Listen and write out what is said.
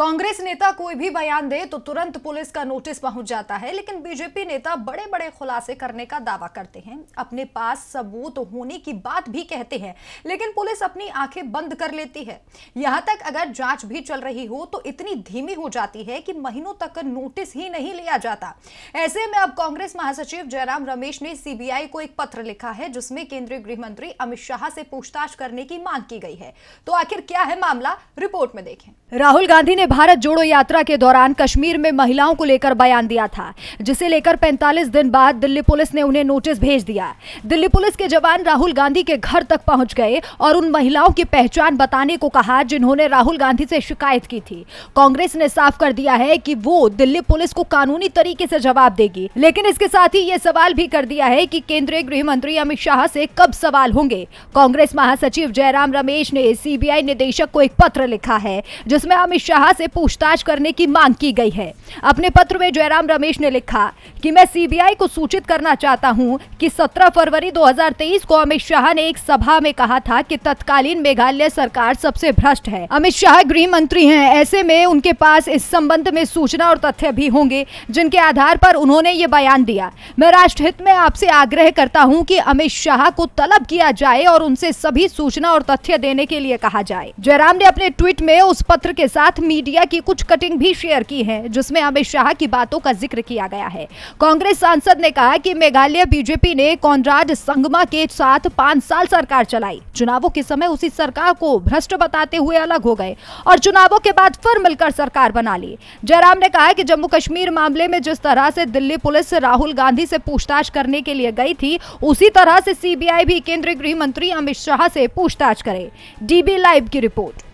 कांग्रेस नेता कोई भी बयान दे तो तुरंत पुलिस का नोटिस पहुंच जाता है लेकिन बीजेपी नेता बड़े बड़े खुलासे करने का दावा करते हैं अपने पास सबूत होने की बात भी कहते हैं लेकिन पुलिस अपनी आंखें बंद कर लेती है यहां तक अगर जांच भी चल रही हो तो इतनी धीमी हो जाती है कि महीनों तक नोटिस ही नहीं लिया जाता ऐसे में अब कांग्रेस महासचिव जयराम रमेश ने सीबीआई को एक पत्र लिखा है जिसमें केंद्रीय गृह मंत्री अमित शाह से पूछताछ करने की मांग की गई है तो आखिर क्या है मामला रिपोर्ट में देखें राहुल गांधी ने भारत जोड़ो यात्रा के दौरान कश्मीर में महिलाओं को लेकर बयान दिया था जिसे लेकर 45 दिन बाद दिल्ली पुलिस ने उन्हें नोटिस भेज दिया दिल्ली पुलिस के जवान राहुल गांधी के घर तक पहुंच गए और उन महिलाओं की पहचान बताने को कहा जिन्होंने राहुल गांधी से शिकायत की थी कांग्रेस ने साफ कर दिया है की वो दिल्ली पुलिस को कानूनी तरीके ऐसी जवाब देगी लेकिन इसके साथ ही ये सवाल भी कर दिया है की केंद्रीय गृह मंत्री अमित शाह ऐसी कब सवाल होंगे कांग्रेस महासचिव जयराम रमेश ने सी निदेशक को एक पत्र लिखा है जिसमें अमित शाह से पूछताछ करने की मांग की गई है अपने पत्र में जयराम रमेश ने लिखा कि मैं सीबीआई को सूचित करना चाहता हूं कि 17 फरवरी 2023 को अमित शाह ने एक सभा में कहा था कि तत्कालीन मेघालय सरकार सबसे भ्रष्ट है अमित शाह गृह मंत्री है ऐसे में उनके पास इस संबंध में सूचना और तथ्य भी होंगे जिनके आधार पर उन्होंने ये बयान दिया मैं राष्ट्रहित में आपसे आग्रह करता हूँ की अमित शाह को तलब किया जाए और उनसे सभी सूचना और तथ्य देने के लिए कहा जाए जयराम ने अपने ट्वीट में उस पत्र के साथ मीडिया मीडिया की कुछ कटिंग भी शेयर की है जिसमें अमित शाह की बातों का जिक्र किया गया है कांग्रेस सांसद ने कहा कि मेघालय बीजेपी ने कॉनराड संगमा के साथ पांच साल सरकार चलाई चुनावों के समय उसी सरकार को भ्रष्ट बताते हुए अलग हो गए और चुनावों के बाद फिर मिलकर सरकार बना ली जयराम ने कहा कि जम्मू कश्मीर मामले में जिस तरह से दिल्ली पुलिस राहुल गांधी से पूछताछ करने के लिए गई थी उसी तरह से सीबीआई भी केंद्रीय गृह मंत्री अमित शाह से पूछताछ करे डीबी लाइव की रिपोर्ट